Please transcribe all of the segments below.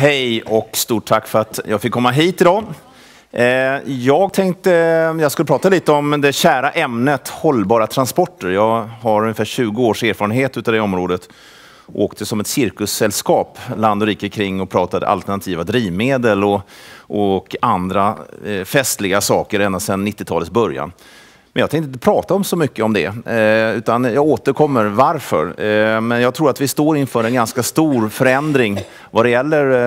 Hej och stort tack för att jag fick komma hit idag. Eh, jag tänkte eh, jag skulle prata lite om det kära ämnet hållbara transporter. Jag har ungefär 20 års erfarenhet av det området. Åkte som ett cirkussällskap land och rike kring och pratade alternativa drivmedel och, och andra eh, festliga saker ända sedan 90-talets början. Men jag tänkte inte prata om så mycket om det, eh, utan jag återkommer varför. Eh, men jag tror att vi står inför en ganska stor förändring vad det gäller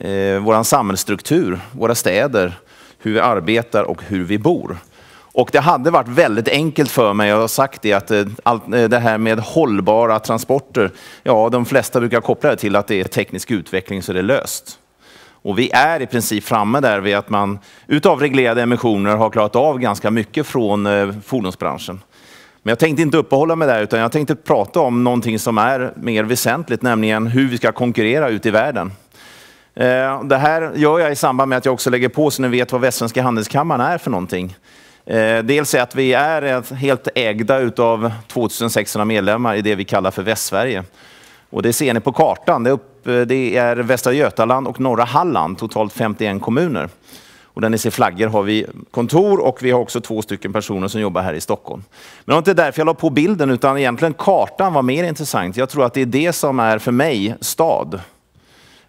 eh, vår samhällsstruktur, våra städer, hur vi arbetar och hur vi bor. Och det hade varit väldigt enkelt för mig, jag har sagt det, att det här med hållbara transporter, ja de flesta brukar koppla det till att det är teknisk utveckling så det är löst. Och vi är i princip framme där vid att man utav reglerade emissioner har klarat av ganska mycket från eh, fordonsbranschen. Men jag tänkte inte uppehålla mig där utan jag tänkte prata om någonting som är mer väsentligt, nämligen hur vi ska konkurrera ute i världen. Eh, det här gör jag i samband med att jag också lägger på så ni vet vad Västsvenska Handelskammaren är för någonting. Eh, dels är att vi är helt ägda utav 2600 medlemmar i det vi kallar för Västsverige. Och det ser ni på kartan. Det Eh, det är Västra Götaland och norra Halland, totalt 51 kommuner. Och där ni ser flaggor har vi kontor och vi har också två stycken personer som jobbar här i Stockholm. Men det var inte därför jag la på bilden, utan egentligen kartan var mer intressant. Jag tror att det är det som är för mig stad.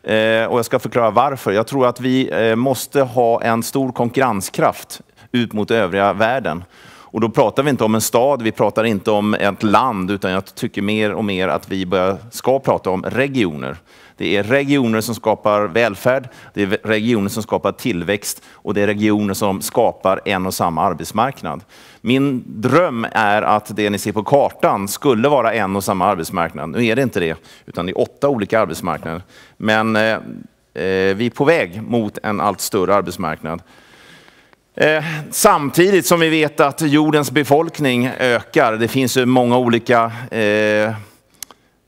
Eh, och jag ska förklara varför. Jag tror att vi eh, måste ha en stor konkurrenskraft ut mot övriga världen. Och då pratar vi inte om en stad, vi pratar inte om ett land, utan jag tycker mer och mer att vi börjar, ska prata om regioner. Det är regioner som skapar välfärd, det är regioner som skapar tillväxt och det är regioner som skapar en och samma arbetsmarknad. Min dröm är att det ni ser på kartan skulle vara en och samma arbetsmarknad. Nu är det inte det, utan det är åtta olika arbetsmarknader. Men eh, eh vi är på väg mot en allt större arbetsmarknad. Eh, samtidigt som vi vet att jordens befolkning ökar. Det finns ju många olika eh,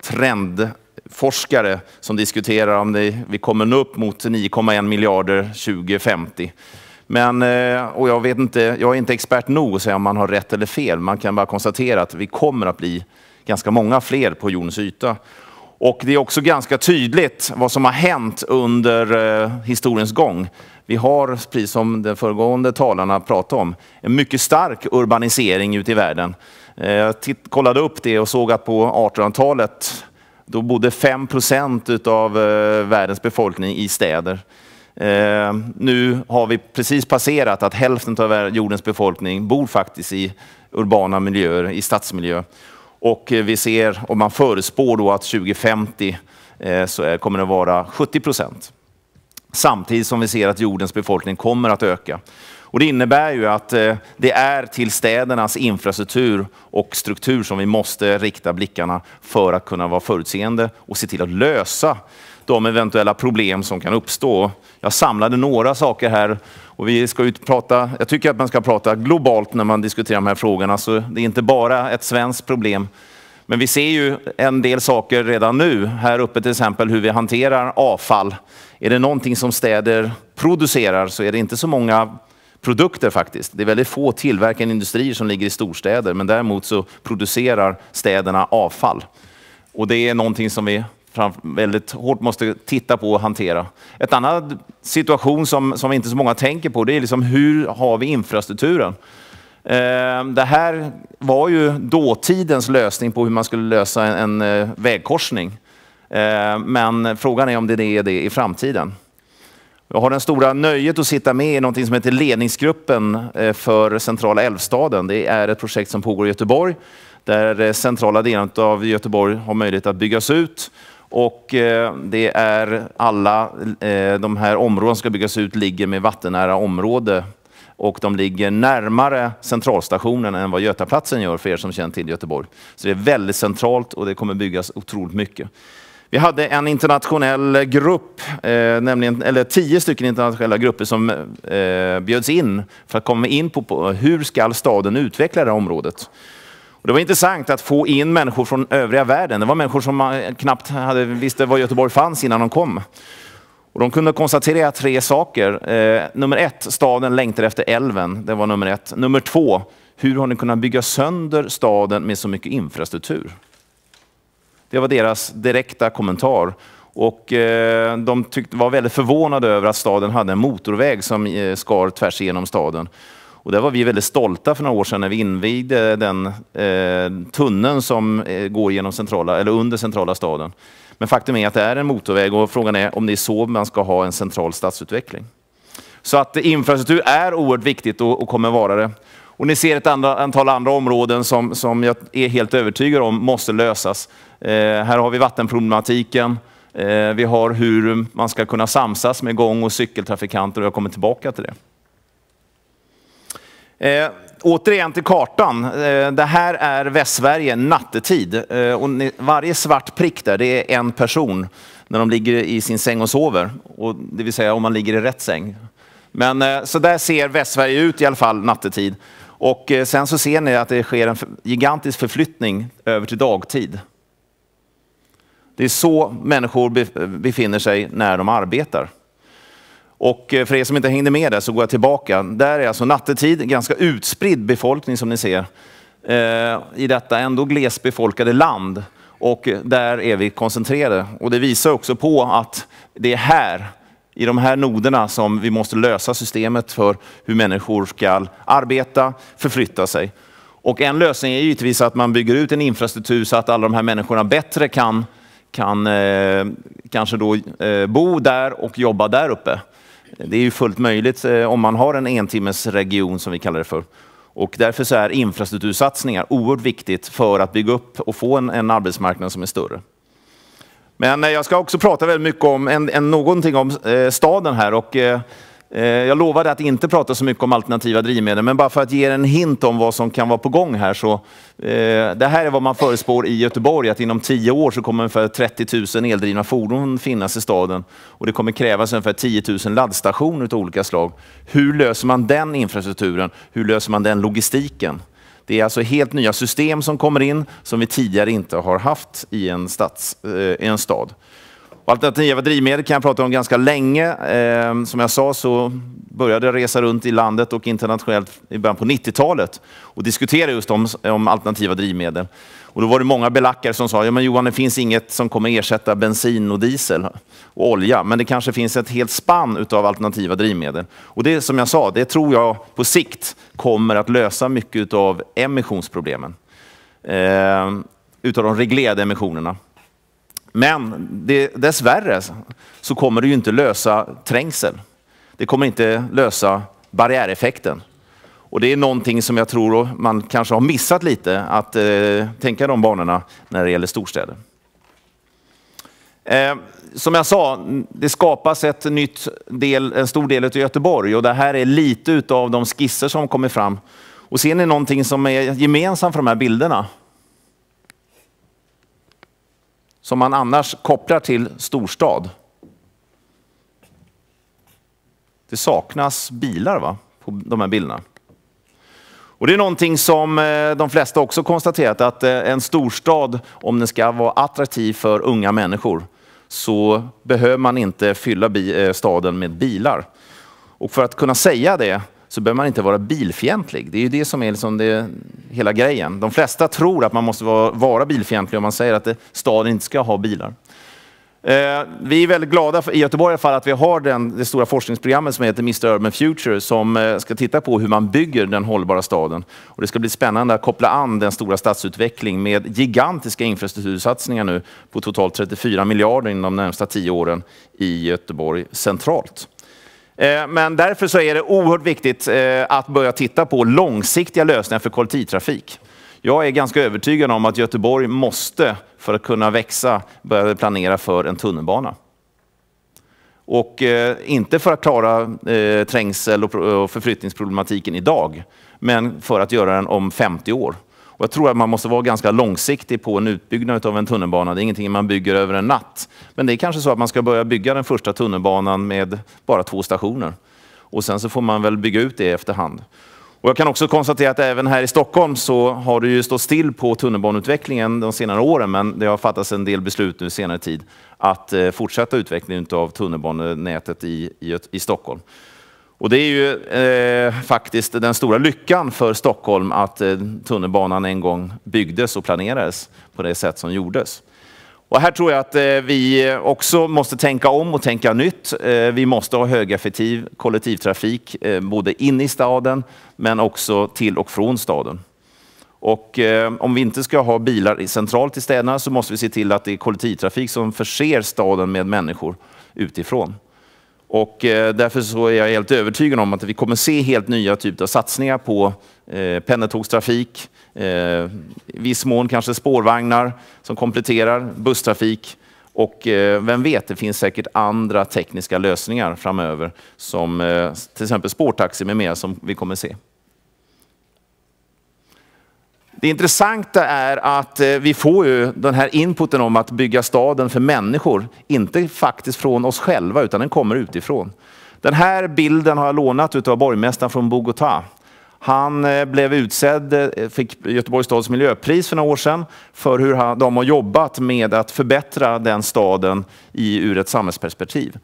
trend forskare som diskuterar om det, vi kommer nå upp mot 9,1 miljarder 2050. Men, eh, och jag, vet inte, jag är inte expert nog att säga om man har rätt eller fel. Man kan bara konstatera att vi kommer att bli ganska många fler på jordens yta. Och det är också ganska tydligt vad som har hänt under eh, historiens gång. Vi har, precis som de föregående talarna pratade om, en mycket stark urbanisering ute i världen. Eh, jag kollade upp det och såg att på 1800-talet då bodde 5 procent av eh, världens befolkning i städer. Eh, nu har vi precis passerat att hälften av jordens befolkning bor faktiskt i urbana miljöer, i stadsmiljö. Och eh, vi ser, om man förespår då att 2050 så kommer det att vara 70 procent. Samtidigt som vi ser att jordens befolkning kommer att öka. Och det innebär ju att eh, det är till städernas infrastruktur och struktur som vi måste rikta blickarna för att kunna vara förutseende och se till att lösa de eventuella problem som kan uppstå. Jag samlade några saker här och vi ska ut prata, jag tycker att man ska prata globalt när man diskuterar de här frågorna, så det är inte bara ett svenskt problem. Men vi ser ju en del saker redan nu. Här uppe till exempel hur vi hanterar avfall. Är det någonting som städer producerar så är det inte så många produkter faktiskt. Det är väldigt få tillverkande industrier som ligger i storstäder, men däremot så producerar städerna avfall. Och det är någonting som vi väldigt hårt måste titta på och hantera. Ett annat situation som, som inte så många tänker på, det är liksom hur har vi infrastrukturen? Eh, det här var ju dåtidens lösning på hur man skulle lösa en eh, vägkorsning. Eh, men frågan är om det är det i framtiden. Jag har det stora nöjet att sitta med i något som heter ledningsgruppen eh, för centrala Älvstaden. Det är ett projekt som pågår i Göteborg där eh, centrala delar av Göteborg har möjlighet att byggas ut. Och eh, det är alla de här områden som ska byggas ut ligger med vattennära område och de ligger närmare centralstationen än vad Götaplatsen gör för er som känner till Göteborg. Så det är väldigt centralt och det kommer byggas otroligt mycket. Vi hade en internationell grupp, eh, nämligen, eller tio stycken internationella grupper som eh, bjöds in för att komma in på, på hur ska staden utveckla det här området. Och det var intressant att få in människor från övriga världen. Det var människor som man knappt hade, visste var Göteborg fanns innan de kom. Och de kunde konstatera tre saker. Eh, nummer ett, staden längtar efter älven. Det var nummer ett. Nummer två, hur har ni kunnat bygga sönder staden med så mycket infrastruktur? Det var deras direkta kommentar. Och eh, de tyckte, var väldigt förvånade över att staden hade en motorväg som eh, skar tvärs igenom staden. Och där var vi väldigt stolta för några år sedan när vi invigde den eh, tunneln som går genom centrala, eller under centrala staden. Men faktum är att det är en motorväg och frågan är om det är så man ska ha en central stadsutveckling. Så att infrastruktur är oerhört viktigt och kommer vara det. Och ni ser ett antal andra områden som, som jag är helt övertygad om måste lösas. Eh, här har vi vattenproblematiken. Eh, vi har hur man ska kunna samsas med gång och cykeltrafikanter och jag kommer tillbaka till det. Eh, återigen till kartan. Eh, det här är Västsverige nattetid. Eh, och varje svart prick där, det är en person när de ligger i sin säng och sover. Och det vill säga om man ligger i rätt säng. Men eh, så där ser Västsverige ut i alla fall nattetid. Och eh, sen så ser ni att det sker en gigantisk förflyttning över till dagtid. Det är så människor befinner sig när de arbetar. Och eh, för er som inte hängde med där så går jag tillbaka. Där är alltså nattetid, ganska utspridd befolkning som ni ser eh, i detta ändå glesbefolkade land. Och där är vi koncentrerade. Och det visar också på att det är här i de här noderna som vi måste lösa systemet för hur människor ska arbeta, förflytta sig. Och en lösning är givetvis att man bygger ut en infrastruktur så att alla de här människorna bättre kan, kan eh, kanske då eh, bo där och jobba där uppe. Det är ju fullt möjligt eh, om man har en entimmesregion som vi kallar det för. Och därför så är infrastruktursatsningar oerhört viktigt för att bygga upp och få en, en arbetsmarknad som är större. Men eh, jag ska också prata väldigt mycket om en, en någonting om eh, staden här. Och, eh, jag lovade att inte prata så mycket om alternativa drivmedel, men bara för att ge er en hint om vad som kan vara på gång här. Så, eh, det här är vad man förespår i Göteborg, att inom tio år så kommer ungefär 30 000 eldrivna fordon finnas i staden. Och det kommer krävas ungefär 10 000 laddstationer av olika slag. Hur löser man den infrastrukturen? Hur löser man den logistiken? Det är alltså helt nya system som kommer in som vi tidigare inte har haft i en, stats, eh, i en stad. alternativa drivmedel kan jag prata om ganska länge. Ehm, som jag sa så började jag resa runt i landet och internationellt i början på 90-talet och diskutera just om, om alternativa drivmedel. Och då var det många belackare som sa, ja men Johan det finns inget som kommer ersätta bensin och diesel och olja, men det kanske finns ett helt spann av alternativa drivmedel. Och det som jag sa, det tror jag på sikt kommer att lösa mycket av emissionsproblemen. Eh, utav de reglerade emissionerna. Men det, dessvärre så kommer det ju inte lösa trängsel. Det kommer inte lösa barriäreffekten. Och det är någonting som jag tror man kanske har missat lite, att eh, tänka de banorna när det gäller storstäder. Eh, som jag sa, det skapas ett nytt del, en stor del av Göteborg och det här är lite av de skisser som kommer fram. Och ser ni någonting som är gemensamt för de här bilderna? Som man annars kopplar till storstad. Det saknas bilar va? på de här bilderna. Och det är någonting som eh, de flesta också konstaterat, att eh, en storstad, om den ska vara attraktiv för unga människor, så behöver man inte fylla eh, staden med bilar. Och för att kunna säga det så behöver man inte vara bilfientlig. Det är ju det som är liksom det, hela grejen. De flesta tror att man måste vara, bilfientlig om man säger att staden inte ska ha bilar. Eh, vi är väldigt glada i Göteborg i alla fall, att vi har den, det stora forskningsprogrammet som heter Mr Urban Future som eh, ska titta på hur man bygger den hållbara staden. Och det ska bli spännande att koppla an den stora stadsutveckling med gigantiska infrastruktursatsningar nu på totalt 34 miljarder inom de närmsta tio åren i Göteborg centralt. Eh, men därför så är det oerhört viktigt att börja titta på långsiktiga lösningar för kollektivtrafik. Jag är ganska övertygad om att Göteborg måste, för att kunna växa, börja planera för en tunnelbana. Och eh, inte för att klara eh, trängsel och, och förflyttningsproblematiken idag, men för att göra den om 50 år. Och jag tror att man måste vara ganska långsiktig på en utbyggnad av en tunnelbana. Det är ingenting man bygger över en natt. Men det är kanske så att man ska börja bygga den första tunnelbanan med bara två stationer. Och sen så får man väl bygga ut det efterhand. Och jag kan också konstatera att även här i Stockholm så har det ju stått still på tunnelbaneutvecklingen de senare åren, men det har fattats en del beslut nu senare tid att eh, fortsätta utvecklingen av tunnelbanenätet i, i, i Stockholm. Och det är ju eh, faktiskt den stora lyckan för Stockholm att eh, tunnelbanan en gång byggdes och planerades på det sätt som gjordes. Och här tror jag att eh, vi också måste tänka om och tänka nytt. Eh, vi måste ha högeffektiv kollektivtrafik, eh, både inne i staden men också till och från staden. Och om vi inte ska ha bilar centralt i städerna så måste vi se till att det är kollektivtrafik som förser staden med människor utifrån. Och eh, därför så är jag helt övertygad om att vi kommer se helt nya typer av satsningar på eh, pendeltågstrafik, eh, i viss mån kanske spårvagnar som kompletterar busstrafik. Och vem vet, det finns säkert andra tekniska lösningar framöver som till exempel spårtaxi med mera som vi kommer se. Det intressanta är att eh, vi får ju den här inputen om att bygga staden för människor, inte faktiskt från oss själva utan den kommer utifrån. Den här bilden har jag lånat av borgmästaren från Bogotá. Han eh, blev utsedd, eh, fick Göteborgs stads miljöpris för några år sedan för hur de har jobbat med att förbättra den staden i, ur ett samhällsperspektiv.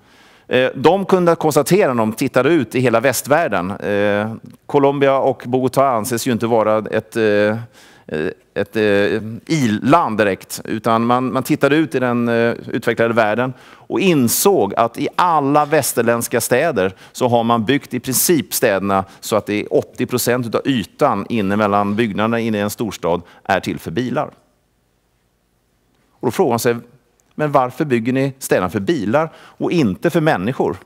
Eh, de kunde konstatera när de tittade ut i hela västvärlden. Eh, Colombia och Bogotá anses ju inte vara ett, eh, ett i-land direkt, utan man, man tittade ut i den utvecklade världen och insåg att i alla västerländska städer så har man byggt i princip städerna så att det är 80 procent av ytan inne mellan byggnaderna inne i en storstad är till för bilar. Och då frågar man sig, men varför bygger ni städerna för bilar och inte för människor?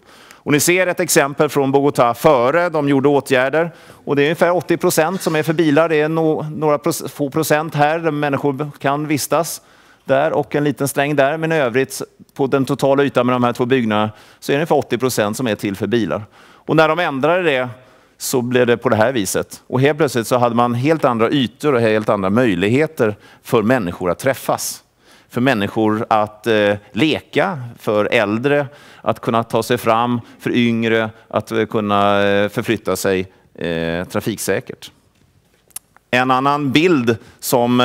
Och ni ser ett exempel från Bogotá före de gjorde åtgärder. Och det är ungefär 80 procent som är för bilar. Det är no några få procent här där människor kan vistas. Där och en liten släng där. Men i övrigt på den totala ytan med de här två byggnaderna så är det ungefär 80 procent som är till för bilar. Och när de ändrade det så blev det på det här viset. Och helt plötsligt så hade man helt andra ytor och helt andra möjligheter för människor att träffas för människor att eh, leka, för äldre att kunna ta sig fram, för yngre att eh, kunna eh, förflytta sig trafiksäkert. En annan bild som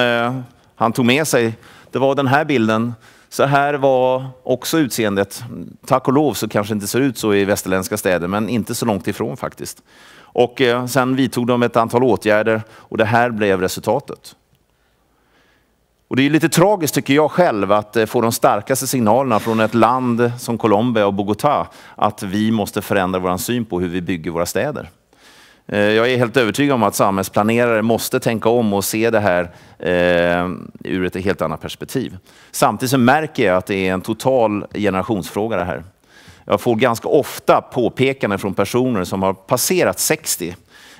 han tog med sig, det var den här bilden. Så här var också utseendet. Tack och lov så kanske inte ser ut så i västerländska städer, men inte så långt ifrån faktiskt. Och sen vidtog de ett antal åtgärder och det här blev resultatet. Och det är lite tragiskt tycker jag själv att eh, få de starkaste signalerna från ett land som Colombia och Bogotá att vi måste förändra vår syn på hur vi bygger våra städer. Eh, jag är helt övertygad om att samhällsplanerare måste tänka om och se det här eh, ur ett helt annat perspektiv. Samtidigt så märker jag att det är en total generationsfråga det här. Jag får ganska ofta påpekanden från personer som har passerat 60.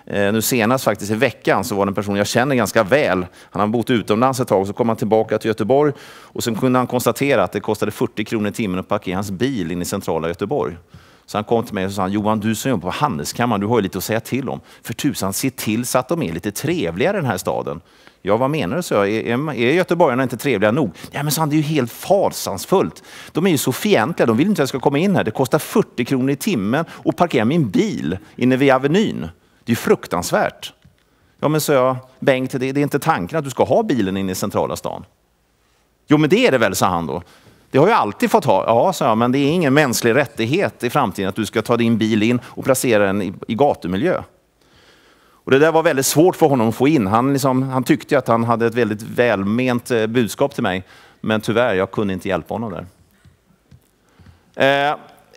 Eh, nu senast faktiskt i veckan så var det en person jag känner ganska väl. Han har bott utomlands ett tag och så kom han tillbaka till Göteborg och sen kunde han konstatera att det kostade 40 kronor i timmen att parkera hans bil in i centrala Göteborg. Så han kom till mig och sa, Johan du som jobbar på Handelskammaren, du har ju lite att säga till om. För tusan, se till så att de är lite trevligare i den här staden. Ja, vad menar du, så jag. Är, är göteborgarna inte trevliga nog? Ja, men så det är ju helt fasansfullt. De är ju så fientliga. De vill inte att jag ska komma in här. Det kostar 40 kronor i timmen att parkera min bil inne vid Avenyn. Det är ju fruktansvärt. Ja, men så jag. Bengt, det, det är inte tanken att du ska ha bilen inne i centrala stan. Jo, men det är det väl, sa han då. Det har jag alltid fått ha. Ja, sa jag, men det är ingen mänsklig rättighet i framtiden att du ska ta din bil in och placera den i, i gatumiljö. Och det där var väldigt svårt för honom att få in. Han, liksom, han tyckte att han hade ett väldigt välment eh, budskap till mig. Men tyvärr, jag kunde inte hjälpa honom där. Eh,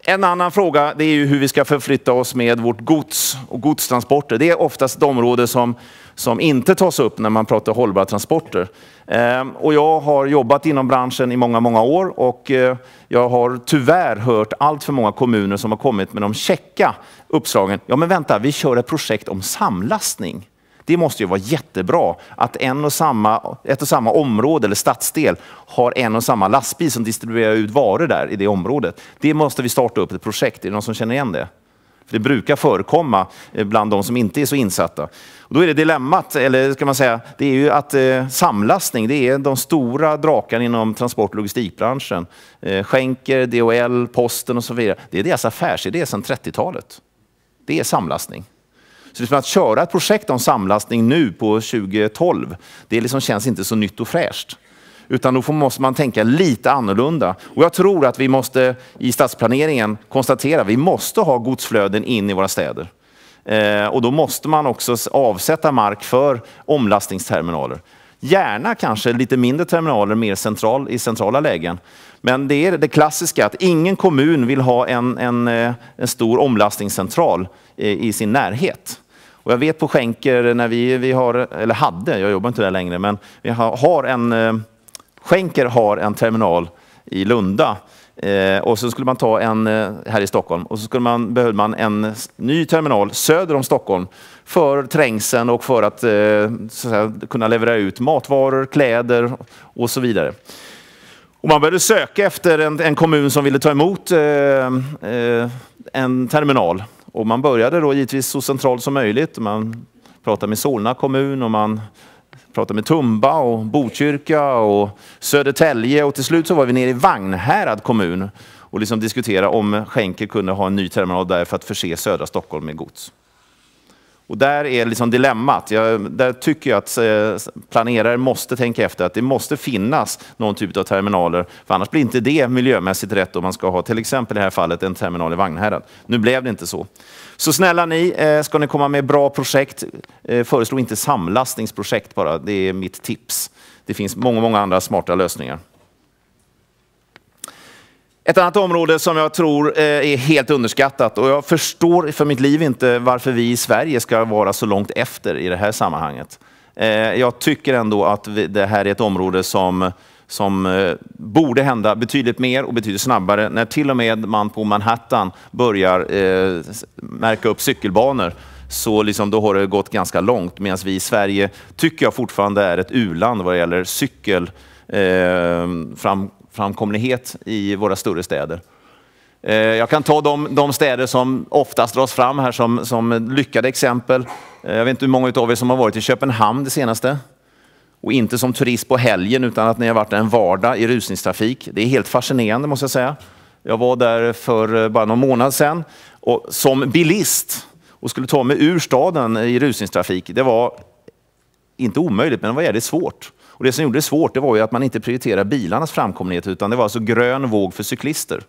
en annan fråga det är ju hur vi ska förflytta oss med vårt gods och godstransporter. Det är oftast ett område som, som inte tas upp när man pratar hållbara transporter. Ehm, och jag har jobbat inom branschen i många, många år och eh, jag har tyvärr hört allt för många kommuner som har kommit med de checka uppslagen. Ja, men vänta, vi kör ett projekt om samlastning. Det måste ju vara jättebra att en och samma, ett och samma område eller stadsdel har en och samma lastbil som distribuerar ut varor där i det området. Det måste vi starta upp ett projekt. Är det någon som känner igen det? För det brukar förekomma eh, bland de som inte är så insatta. Och då är det dilemmat, eller ska man säga, det är ju att eh, samlastning, det är de stora drakarna inom transport och logistikbranschen. Eh, skänker, DHL, posten och så vidare. Det är deras affärsidé sedan 30-talet. Det är samlastning. Så liksom att köra ett projekt om samlastning nu på 2012, det liksom känns inte så nytt och fräscht. Utan då måste man tänka lite annorlunda. Och jag tror att vi måste i stadsplaneringen konstatera att vi måste ha godsflöden in i våra städer. Eh, och då måste man också avsätta mark för omlastningsterminaler. Gärna kanske lite mindre terminaler mer central, i centrala lägen. Men det är det klassiska att ingen kommun vill ha en, en, eh, en stor omlastningscentral eh, i sin närhet. Och jag vet på skänker, när vi, vi har, eller hade, jag jobbar inte där längre, men vi har, en, eh, skänker har en terminal i Lunda. Eh, och så skulle man ta en eh, här i Stockholm och så skulle man, behövde man en ny terminal söder om Stockholm för trängseln och för att, eh, säga, kunna leverera ut matvaror, kläder och så vidare. Och man började söka efter en, en kommun som ville ta emot eh, en terminal och man började då givetvis så centralt som möjligt. Man pratade med Solna kommun och man pratade med Tumba och Botkyrka och Södertälje och till slut så var vi nere i Vagnhärad kommun och liksom diskuterade om Schenker kunde ha en ny terminal där för att förse södra Stockholm med gods. Och där är liksom dilemmat. Jag, där tycker jag att eh, planerare måste tänka efter att det måste finnas någon typ av terminaler, för annars blir inte det miljömässigt rätt om man ska ha till exempel i det här fallet en terminal i Vagnhärad. Nu blev det inte så. Så snälla ni, eh, ska ni komma med bra projekt, eh, föreslå inte samlastningsprojekt bara. Det är mitt tips. Det finns många, många andra smarta lösningar. Ett annat område som jag tror eh, är helt underskattat och jag förstår för mitt liv inte varför vi i Sverige ska vara så långt efter i det här sammanhanget. Eh, jag tycker ändå att det här är ett område som, som eh, borde hända betydligt mer och betydligt snabbare. När till och med man på Manhattan börjar märka upp cykelbanor så liksom då har det gått ganska långt. Medan vi i Sverige tycker jag fortfarande är ett u-land vad det gäller cykel eh, fram, framkomlighet i våra större städer. Eh, jag kan ta de, de städer som oftast dras fram här som, som lyckade exempel. Eh, jag vet inte hur många av er som har varit i Köpenhamn det senaste. Och inte som turist på helgen utan att ni har varit en vardag i rusningstrafik. Det är helt fascinerande måste jag säga. Jag var där för eh, bara någon månad sedan och som bilist och skulle ta mig ur staden i rusningstrafik. Det var inte omöjligt, men det var jävligt svårt. Och det som gjorde det svårt det var ju att man inte prioriterade bilarnas framkomlighet utan det var alltså grön våg för cyklister.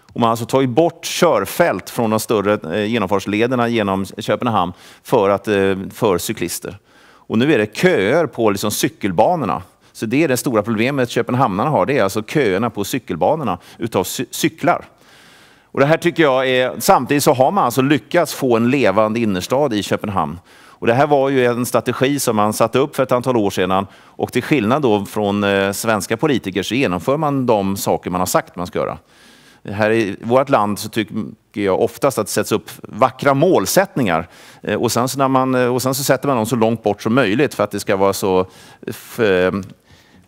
Och man har alltså tagit bort körfält från de större eh, genomfartslederna genom Köpenhamn för, att, eh, för cyklister. Och nu är det köer på liksom cykelbanorna. Så det är det stora problemet köpenhamnarna har, det är alltså köerna på cykelbanorna utav cyklar. Och det här tycker jag är, samtidigt så har man alltså lyckats få en levande innerstad i Köpenhamn. Och det här var ju en strategi som man satte upp för ett antal år sedan och till skillnad då från eh, svenska politiker så genomför man de saker man har sagt man ska göra. Här i vårt land så tycker jag oftast att det sätts upp vackra målsättningar eh, och sen, så när man, eh, och sen så sätter man dem så långt bort som möjligt för att det ska vara så okej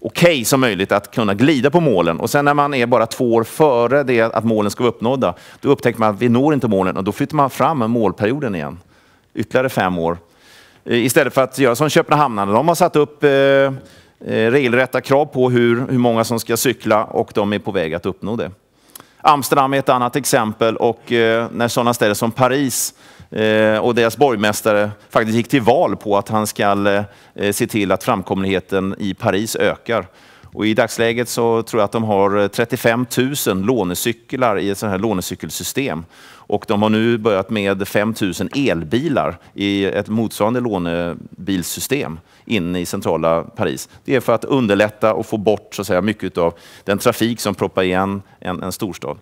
okay som möjligt att kunna glida på målen. Och sen när man är bara två år före det att målen ska vara uppnådda, då upptäcker man att vi når inte målen och då flyttar man fram målperioden igen. Ytterligare fem år. Eh, istället för att göra som Köpenhamnarna, de har satt upp eh, eh, regelrätta krav på hur, hur många som ska cykla och de är på väg att uppnå det. Amsterdam är ett annat exempel och när sådana städer som Paris och deras borgmästare faktiskt gick till val på att han ska se till att framkomligheten i Paris ökar och I dagsläget så tror jag att de har 35 000 lånecyklar i ett sånt här lånecykelsystem. Och de har nu börjat med 5 000 elbilar i ett motsvarande lånebilsystem inne i centrala Paris. Det är för att underlätta och få bort så att säga, mycket av den trafik som proppar igen en, en storstad.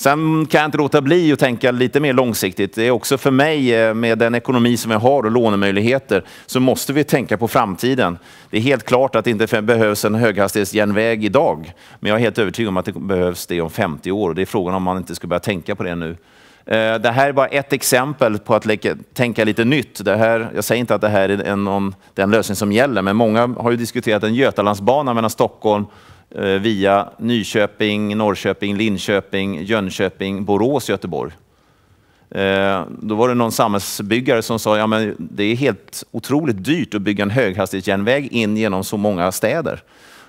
Sen kan jag inte låta bli att tänka lite mer långsiktigt. Det är också för mig, eh, med den ekonomi som jag har och lånemöjligheter, så måste vi tänka på framtiden. Det är helt klart att det inte behövs en höghastighetsjärnväg idag. Men jag är helt övertygad om att det behövs det om 50 år. Det är frågan om man inte ska börja tänka på det nu. Eh, det här är bara ett exempel på att tänka lite nytt. Det här, jag säger inte att det här är någon, den lösning som gäller, men många har ju diskuterat en Götalandsbana mellan Stockholm Eh, via Nyköping, Norrköping, Linköping, Jönköping, Borås, Göteborg. Eh, då var det någon samhällsbyggare som sa, ja det är helt otroligt dyrt att bygga en höghastighetsjärnväg in genom så många städer.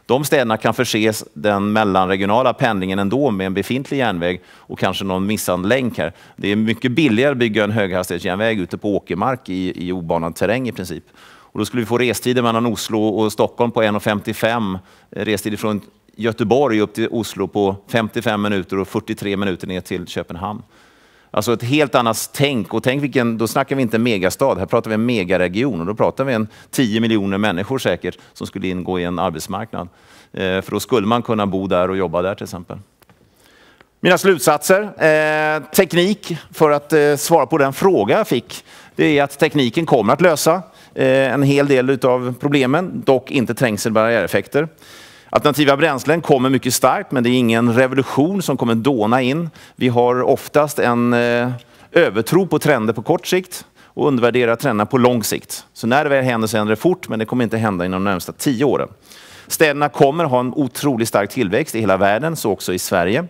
De städerna kan förses den mellanregionala pendlingen ändå med en befintlig järnväg och kanske någon missad länk här. Det är mycket billigare att bygga en höghastighetsjärnväg ute på åkermark i, i obanad terräng i princip. Och då skulle vi få restider mellan Oslo och Stockholm på 1.55, eh, restider från Göteborg upp till Oslo på 55 minuter och 43 minuter ner till Köpenhamn. Alltså ett helt annat tänk. Och tänk vilken, då snackar vi inte en megastad, här pratar vi en megaregion. Och då pratar vi en 10 miljoner människor säkert som skulle ingå i en arbetsmarknad. Eh, för då skulle man kunna bo där och jobba där till exempel. Mina slutsatser. Eh, teknik, för att eh, svara på den fråga jag fick, det är att tekniken kommer att lösa Eh, en hel del av problemen, dock inte trängselbarriäreffekter. Alternativa bränslen kommer mycket starkt, men det är ingen revolution som kommer dåna in. Vi har oftast en eh, övertro på trender på kort sikt och undervärderar trenderna på lång sikt. Så när det väl händer så händer det fort, men det kommer inte hända inom de närmsta tio åren. Städerna kommer ha en otroligt stark tillväxt i hela världen, så också i Sverige.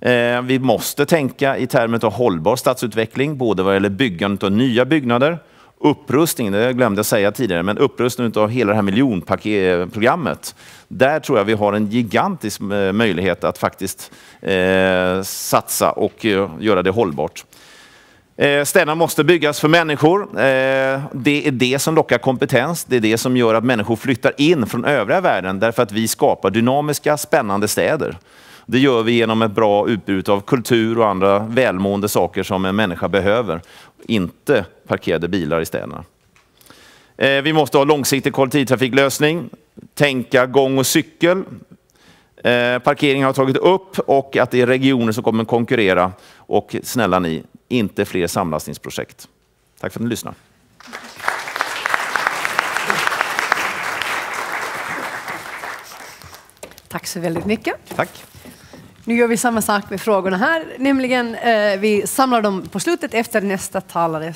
Eh, vi måste tänka i termer av hållbar stadsutveckling, både vad gäller byggandet av nya byggnader upprustning, det glömde jag säga tidigare, men upprustning av hela det här miljonprogrammet. Där tror jag vi har en gigantisk eh, möjlighet att faktiskt eh, satsa och eh, göra det hållbart. Eh, städerna måste byggas för människor. Eh, det är det som lockar kompetens. Det är det som gör att människor flyttar in från övriga världen därför att vi skapar dynamiska, spännande städer. Det gör vi genom ett bra utbud av kultur och andra välmående saker som en människa behöver. Inte parkerade bilar i städerna. Eh, vi måste ha långsiktig kollektivtrafiklösning, tänka gång och cykel. Eh, parkeringen har tagit upp och att det är regioner som kommer konkurrera. Och snälla ni, inte fler samlastningsprojekt. Tack för att ni lyssnar. Tack så väldigt mycket. Tack. Nu gör vi samma sak med frågorna här, nämligen eh, vi samlar dem på slutet efter nästa talare.